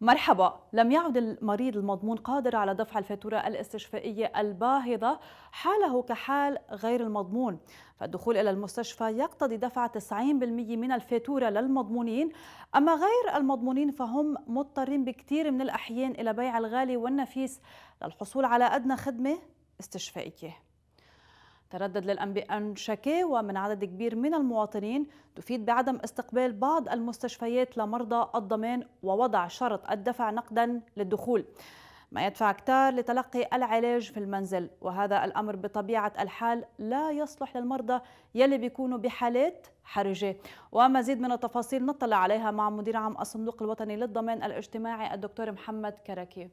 مرحبا لم يعد المريض المضمون قادر على دفع الفاتورة الاستشفائية الباهظة حاله كحال غير المضمون فالدخول إلى المستشفى يقتضي دفع 90% من الفاتورة للمضمونين أما غير المضمونين فهم مضطرين بكثير من الأحيان إلى بيع الغالي والنفيس للحصول على أدنى خدمة استشفائية تردد للأنباء أن شكاوى من عدد كبير من المواطنين تفيد بعدم استقبال بعض المستشفيات لمرضى الضمان ووضع شرط الدفع نقدا للدخول ما يدفع كتار لتلقي العلاج في المنزل وهذا الأمر بطبيعة الحال لا يصلح للمرضى يلي بيكونوا بحالات حرجة ومزيد من التفاصيل نطلع عليها مع مدير عام الصندوق الوطني للضمان الاجتماعي الدكتور محمد كراكي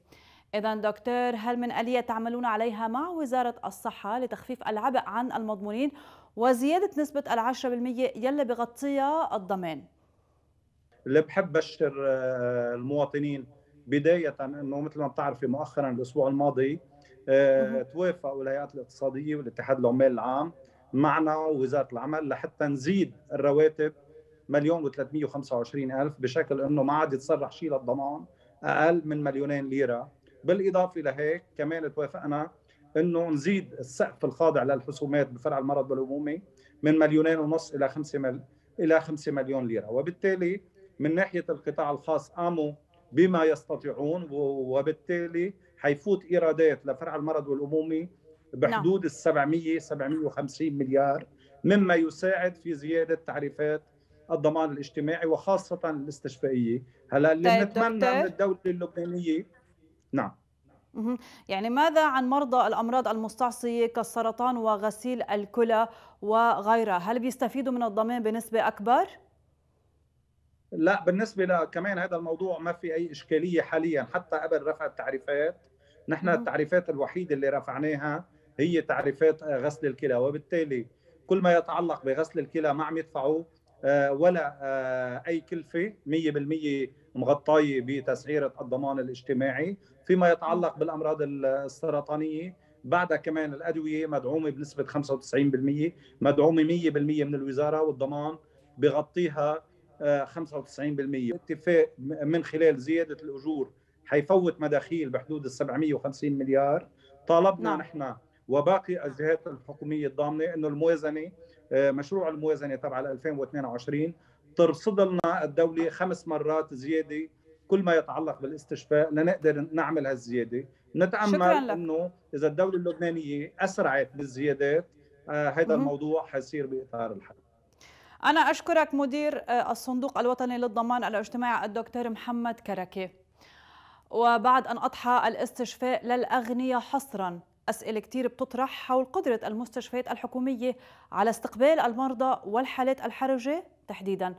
إذا دكتور هل من آلية تعملون عليها مع وزارة الصحة لتخفيف العبء عن المضمونين وزيادة نسبة العشرة بالمية يلي بغطيها الضمان اللي بحب بشر آه، المواطنين بداية أنه مثل ما بتعرفي مؤخرا الأسبوع الماضي آه، توافقوا الهيئات الاقتصادية والاتحاد العمال العام معنا ووزارة العمل لحتى نزيد الرواتب مليون و325 ألف بشكل أنه ما عاد يتصرح شيء للضمان أقل من مليونين ليرة بالاضافه لهيك كمان توافقنا انه نزيد السقف الخاضع للحسومات بفرع المرض والهمومه من مليونين ونص الى 5 الى 5 مليون ليره وبالتالي من ناحيه القطاع الخاص قاموا بما يستطيعون وبالتالي حيفوت ايرادات لفرع المرض والامومي بحدود ال 700 750 مليار مما يساعد في زياده تعريفات الضمان الاجتماعي وخاصه الاستشفائيه هلا اللي طيب بنتمنى من الدوله اللبنانيه نعم يعني ماذا عن مرضى الأمراض المستعصية كالسرطان وغسيل الكلى وغيرها هل بيستفيدوا من الضمان بنسبة أكبر؟ لا بالنسبة لكمان كمان هذا الموضوع ما في أي إشكالية حاليا حتى قبل رفع التعريفات نحن التعريفات الوحيدة اللي رفعناها هي تعريفات غسل الكلى وبالتالي كل ما يتعلق بغسل الكلى ما عم يدفعوا آه، ولا آه، اي كلفه 100% مغطايه بتسعيره الضمان الاجتماعي فيما يتعلق بالامراض السرطانيه بعدها كمان الادويه مدعومه بنسبه 95% مدعومه 100% من الوزاره والضمان بغطيها 95% آه، اتفاق من خلال زياده الاجور حيفوت مداخيل بحدود ال 750 مليار طالبنا نعم. نحن وباقي الجهات الحكوميه الضامنه انه الموازنه آه، مشروع الموازنه تبع 2022 ترصد لنا الدوله خمس مرات زياده كل ما يتعلق بالاستشفاء لنقدر نعمل هالزياده نتامل انه اذا الدوله اللبنانيه اسرعت بالزيادات هذا آه، الموضوع حيصير باطار الحل أنا أشكرك مدير آه، الصندوق الوطني للضمان الاجتماعي الدكتور محمد كركي وبعد أن أضحى الاستشفاء للأغنياء حصراً أسئلة كتير بتطرح حول قدرة المستشفيات الحكومية على استقبال المرضى والحالات الحرجة تحديدا